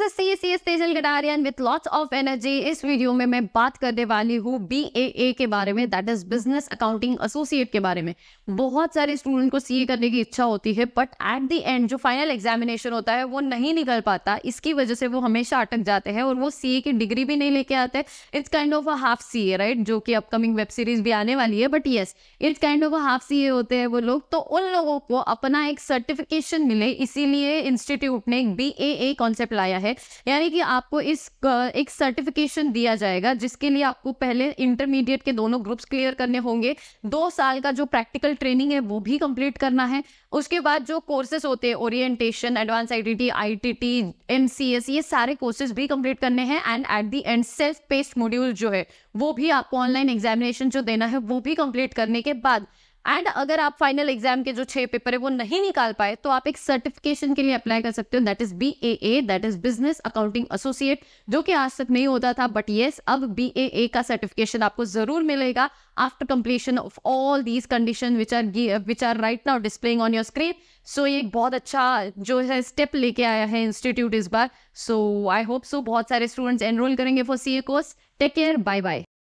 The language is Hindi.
is the CSCS Aryan with lots of energy इस वीडियो में मैं बात करने वाली हूँ बी ए के बारे में that is business accounting associate के बारे में बहुत सारे स्टूडेंट को सी करने की इच्छा होती है बट एट दी एंड जो फाइनल एग्जामिनेशन होता है वो नहीं निकल पाता इसकी वजह से वो हमेशा अटक जाते हैं और वो सी की डिग्री भी नहीं लेके आते it's kind of a half C A right जो कि अपकमिंग वेब सीरीज भी आने वाली है but yes it's kind of a half C A होते हैं वो लोग तो उन लोगों को अपना एक सर्टिफिकेशन मिले इसीलिए इंस्टीट्यूट ने एक बी ए कॉन्सेप्ट लाया है यानी कि आपको इस एक सर्टिफिकेशन दिया जाएगा जिसके लिए आपको पहले इंटरमीडिएट के दोनों ग्रुप्स क्लियर करने होंगे दो साल का जो प्रैक्टिकल ट्रेनिंग है वो भी कंप्लीट करना है उसके बाद जो कोर्सेज होते हैं orientation advance M C S ये सारे कोर्सेज भी कंप्लीट करने हैं and at the end self paced module जो है वो भी आपको ऑनलाइन एग्जामिनेशन जो देना है वो भी कंप्लीट करने के बाद एंड अगर आप फाइनल एग्जाम के जो छह पेपर है वो नहीं निकाल पाए तो आप एक सर्टिफिकेशन के लिए अप्लाई कर सकते हो that is B A A that is business accounting associate जो कि आज तक नहीं होता था बट येस अब बी ए ए का सर्टिफिकेशन आपको जरूर मिलेगा after completion of all these condition which are which are right now displaying on your screen so ये एक बहुत अच्छा जो है स्टेप लेके आया है इंस्टीट्यूट इस बार सो आई होप सो बहुत सारे स्टूडेंट्स एनरोल करेंगे for C A course take care bye bye